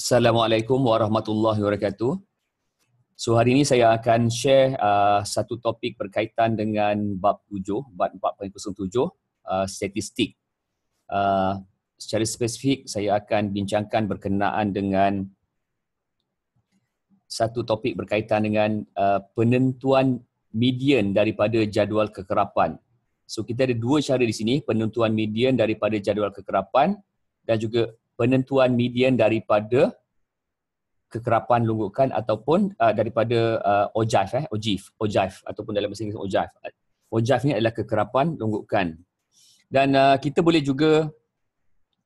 Assalamualaikum warahmatullahi wabarakatuh. So hari ini saya akan share uh, satu topik berkaitan dengan bab 7, bab 4.07 uh, statistik. Uh, secara spesifik saya akan bincangkan berkenaan dengan satu topik berkaitan dengan uh, penentuan median daripada jadual kekerapan. So kita ada dua cara di sini, penentuan median daripada jadual kekerapan dan juga penentuan median daripada kekerapan lungkukan ataupun uh, daripada uh, ojive eh ojive ojive ataupun dalam bahasa Inggeris ojive ojive ni adalah kekerapan lungkukan dan uh, kita boleh juga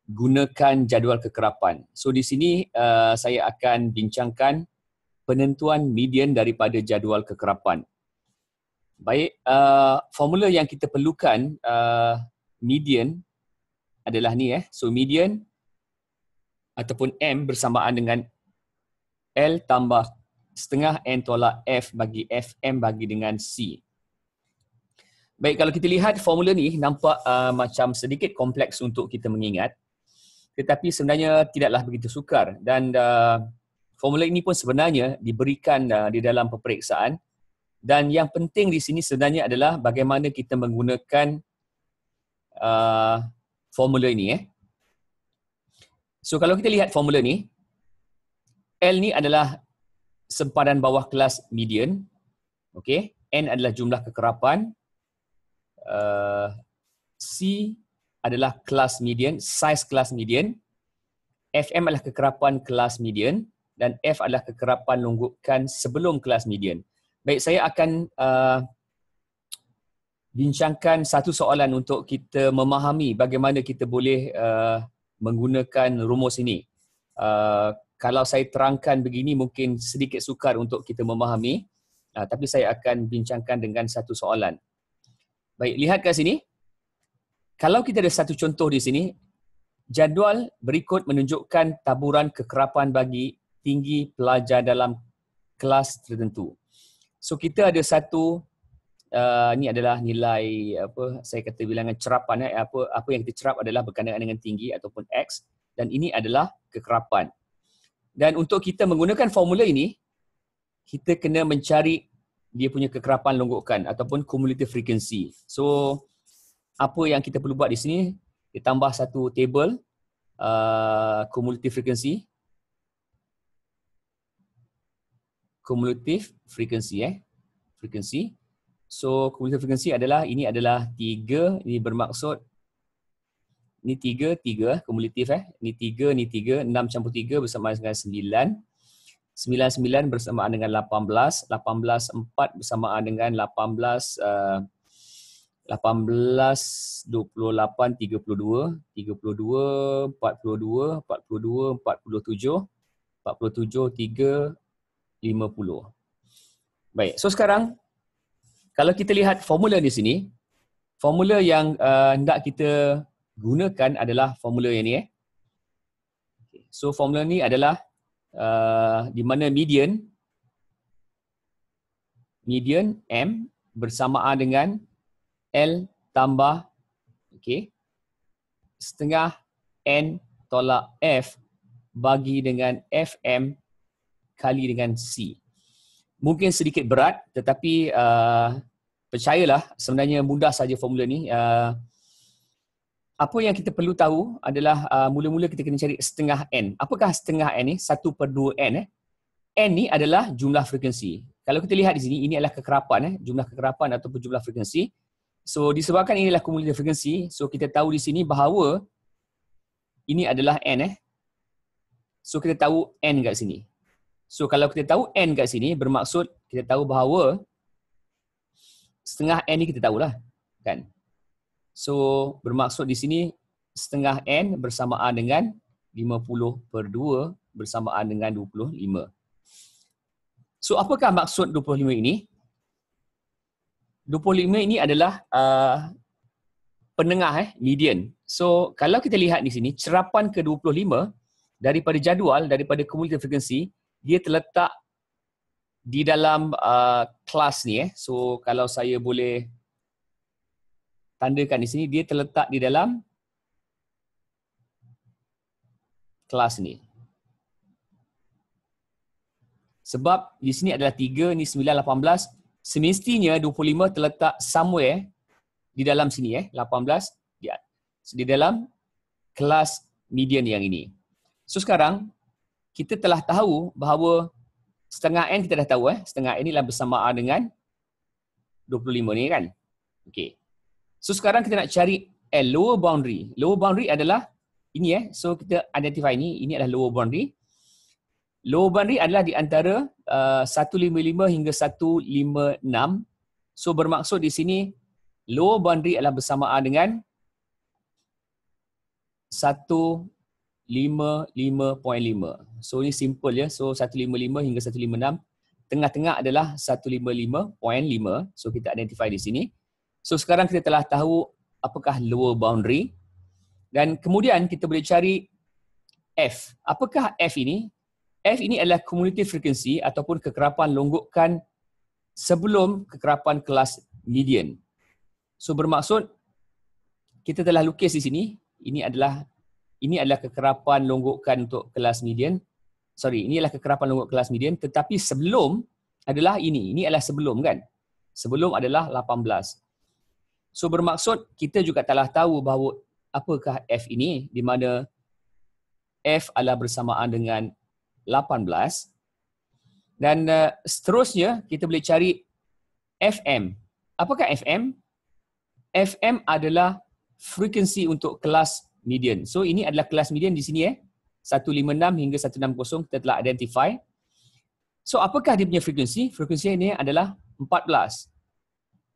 gunakan jadual kekerapan so di sini uh, saya akan bincangkan penentuan median daripada jadual kekerapan baik uh, formula yang kita perlukan uh, median adalah ni eh so median ataupun M bersamaan dengan L tambah setengah N tolak F bagi F, M bagi dengan C. Baik, kalau kita lihat formula ni nampak uh, macam sedikit kompleks untuk kita mengingat. Tetapi sebenarnya tidaklah begitu sukar. Dan uh, formula ini pun sebenarnya diberikan uh, di dalam peperiksaan. Dan yang penting di sini sebenarnya adalah bagaimana kita menggunakan uh, formula ini. Eh. So kalau kita lihat formula ni, L ni adalah sempadan bawah kelas median. Okay. N adalah jumlah kekerapan. Uh, C adalah kelas median, size kelas median. FM adalah kekerapan kelas median. Dan F adalah kekerapan longgokan sebelum kelas median. Baik, saya akan uh, bincangkan satu soalan untuk kita memahami bagaimana kita boleh uh, menggunakan rumus ini. Uh, kalau saya terangkan begini mungkin sedikit sukar untuk kita memahami uh, tapi saya akan bincangkan dengan satu soalan. Baik, lihat kat sini. Kalau kita ada satu contoh di sini, jadual berikut menunjukkan taburan kekerapan bagi tinggi pelajar dalam kelas tertentu. So kita ada satu uh, ni adalah nilai apa saya kata bilangan cerapan eh, apa apa yang kita cerap adalah berkenaan dengan tinggi ataupun x dan ini adalah kekerapan. Dan untuk kita menggunakan formula ini kita kena mencari dia punya kekerapan longgokan ataupun cumulative frequency. So apa yang kita perlu buat di sini ditambah satu table uh, cumulative frequency cumulative frequency eh frequency So cumulative frequency adalah ini adalah tiga. ini bermaksud ini tiga, tiga kumulatif eh ini tiga, ini tiga, enam campur tiga bersamaan dengan sembilan, sembilan sembilan bersamaan dengan lapan belas, lapan belas empat bersamaan dengan lapan lapan eh, lapan, belas, belas dua dua, dua, dua, puluh puluh puluh puluh tiga tiga empat empat puluh dua, empat puluh tujuh, empat puluh tujuh tiga, lima puluh. Baik, so sekarang kalau kita lihat formula di sini, formula yang uh, hendak kita gunakan adalah formula yang ni eh. So formula ni adalah uh, di mana median median M bersamaan dengan L tambah okay, setengah N tolak F bagi dengan FM kali dengan C mungkin sedikit berat tetapi uh, percayalah sebenarnya mudah saja formula ni uh, apa yang kita perlu tahu adalah uh, mula-mula kita kena cari setengah n apakah setengah n ni 1 per 2 n eh n ni adalah jumlah frekuensi kalau kita lihat di sini ini adalah kekerapan eh jumlah kekerapan ataupun jumlah frekuensi so disebabkan inilah cumulative frequency so kita tahu di sini bahawa ini adalah n eh so kita tahu n kat sini So kalau kita tahu N kat sini bermaksud kita tahu bahawa setengah N ni kita tahulah kan. So bermaksud di sini setengah N bersamaan dengan 50 per 2 bersamaan dengan 25. So apakah maksud 25 ini? 25 ini adalah uh, penengah eh median. So kalau kita lihat di sini cerapan ke-25 daripada jadual daripada cumulative frequency dia terletak di dalam uh, kelas ni eh. So kalau saya boleh tandakan di sini dia terletak di dalam kelas ni. Sebab di sini adalah 3 ni 9 18 semestinya 25 terletak somewhere eh, di dalam sini eh 18 di di dalam kelas median yang ini. So sekarang kita telah tahu bahawa setengah N kita dah tahu eh. Setengah N ni lah bersamaan dengan 25 ni kan. Okay. So sekarang kita nak cari L, eh, lower boundary. Lower boundary adalah ini eh. So kita identify ni, ini adalah lower boundary. Lower boundary adalah di antara uh, 155 hingga 156. So bermaksud di sini lower boundary adalah bersamaan dengan 155.5. So ni simple ya. So 155 hingga 156. Tengah-tengah adalah 155.5. So kita identify di sini. So sekarang kita telah tahu apakah lower boundary. Dan kemudian kita boleh cari F. Apakah F ini? F ini adalah community frequency ataupun kekerapan longgokkan sebelum kekerapan kelas median. So bermaksud kita telah lukis di sini. Ini adalah ini adalah kekerapan longgokan untuk kelas median. Sorry, ini adalah kekerapan longgok kelas median tetapi sebelum adalah ini. Ini adalah sebelum kan? Sebelum adalah 18. So bermaksud kita juga telah tahu bahawa apakah F ini di mana F adalah bersamaan dengan 18 dan uh, seterusnya kita boleh cari FM. Apakah FM? FM adalah frekuensi untuk kelas median. So ini adalah kelas median di sini eh. 156 hingga 160 kita telah identify. So apakah dia punya frekuensi? Frekuensi ini adalah 14.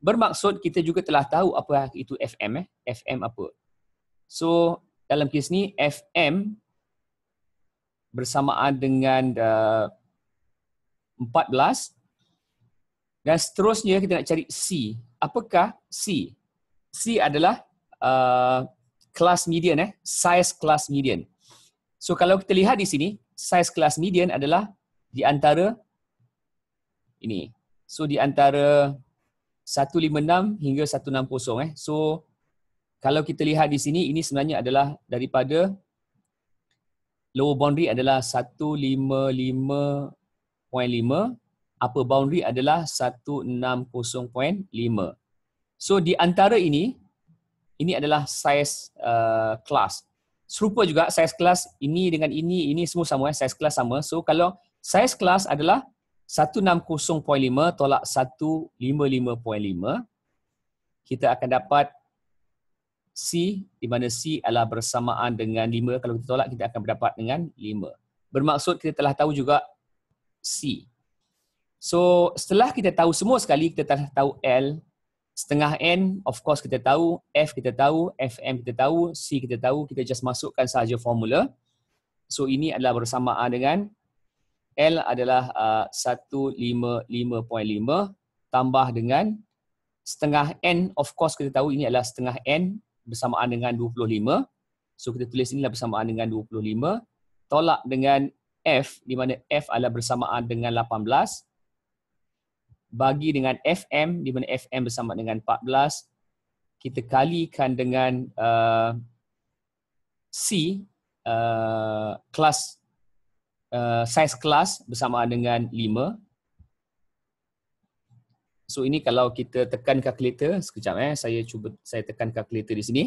Bermaksud kita juga telah tahu apa itu FM eh. FM apa? So dalam kes ni FM bersamaan dengan uh, 14 dan seterusnya kita nak cari C. Apakah C? C adalah uh, kelas median eh size kelas median so kalau kita lihat di sini size kelas median adalah di antara ini so di antara 156 hingga 160 eh so kalau kita lihat di sini ini sebenarnya adalah daripada lower boundary adalah 155.5 upper boundary adalah 160.5 so di antara ini ini adalah size uh, kelas. Serupa juga size class ini dengan ini, ini semua sama eh, size class sama. So kalau size class adalah 160.5 tolak 155.5, kita akan dapat C di mana C adalah bersamaan dengan 5. Kalau kita tolak, kita akan berdapat dengan 5. Bermaksud kita telah tahu juga C. So setelah kita tahu semua sekali, kita telah tahu L, setengah N of course kita tahu F kita tahu FM kita tahu C kita tahu kita just masukkan sahaja formula so ini adalah bersamaan dengan L adalah uh, 155.5 tambah dengan setengah N of course kita tahu ini adalah setengah N bersamaan dengan 25 so kita tulis inilah bersamaan dengan 25 tolak dengan F di mana F adalah bersamaan dengan bagi dengan FM di mana FM bersama dengan 14 kita kalikan dengan uh, C uh, kelas uh, size kelas bersama dengan 5 so ini kalau kita tekan kalkulator sekejap eh saya cuba saya tekan kalkulator di sini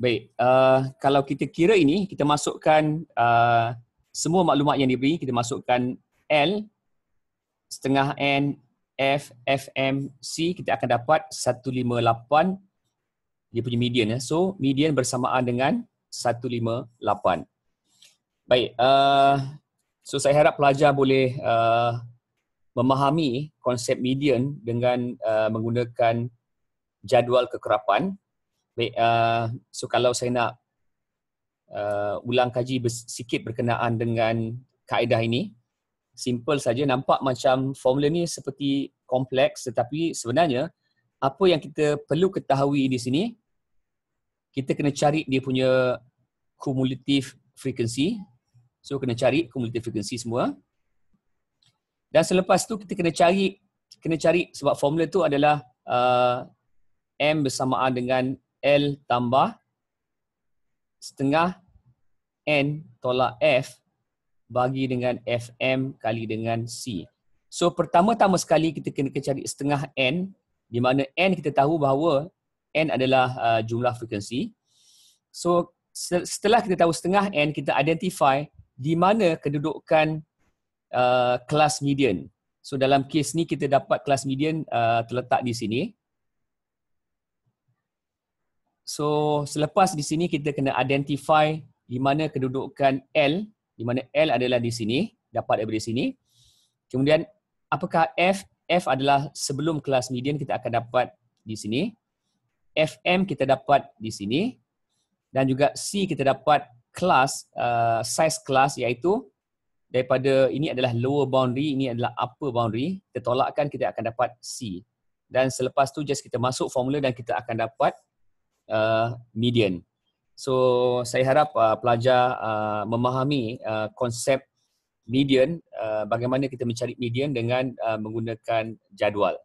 Baik, uh, kalau kita kira ini, kita masukkan uh, semua maklumat yang diberi kita masukkan L setengah N F F M C kita akan dapat 158 dia punya median ya. So median bersamaan dengan 158. Baik, uh, so saya harap pelajar boleh uh, memahami konsep median dengan uh, menggunakan jadual kekerapan. Baik, uh, so kalau saya nak uh, ulang kaji sikit berkenaan dengan kaedah ini. Simple saja nampak macam formula ni seperti kompleks tetapi sebenarnya apa yang kita perlu ketahui di sini kita kena cari dia punya cumulative frequency. So kena cari cumulative frequency semua. Dan selepas tu kita kena cari kena cari sebab formula tu adalah uh, M bersamaan dengan L tambah setengah N tolak F bagi dengan FM kali dengan C. So pertama-tama sekali kita kena cari setengah N di mana N kita tahu bahawa N adalah uh, jumlah frekuensi. So setelah kita tahu setengah N, kita identify di mana kedudukan uh, kelas median. So dalam kes ni kita dapat kelas median uh, terletak di sini. So selepas di sini kita kena identify di mana kedudukan L, di mana L adalah di sini, dapat daripada sini. Kemudian apakah F? F adalah sebelum kelas median kita akan dapat di sini. FM kita dapat di sini. Dan juga C kita dapat kelas, uh, size kelas iaitu daripada ini adalah lower boundary, ini adalah upper boundary. Kita tolakkan kita akan dapat C. Dan selepas tu just kita masuk formula dan kita akan dapat uh, median. So saya harap uh, pelajar uh, memahami uh, konsep median, uh, bagaimana kita mencari median dengan uh, menggunakan jadual.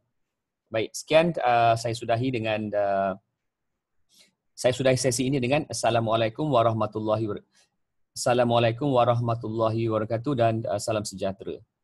Baik, sekian uh, saya sudahi dengan uh, saya sudahi sesi ini dengan assalamualaikum warahmatullahi wabarakatuh. Assalamualaikum warahmatullahi wabarakatuh dan uh, salam sejahtera.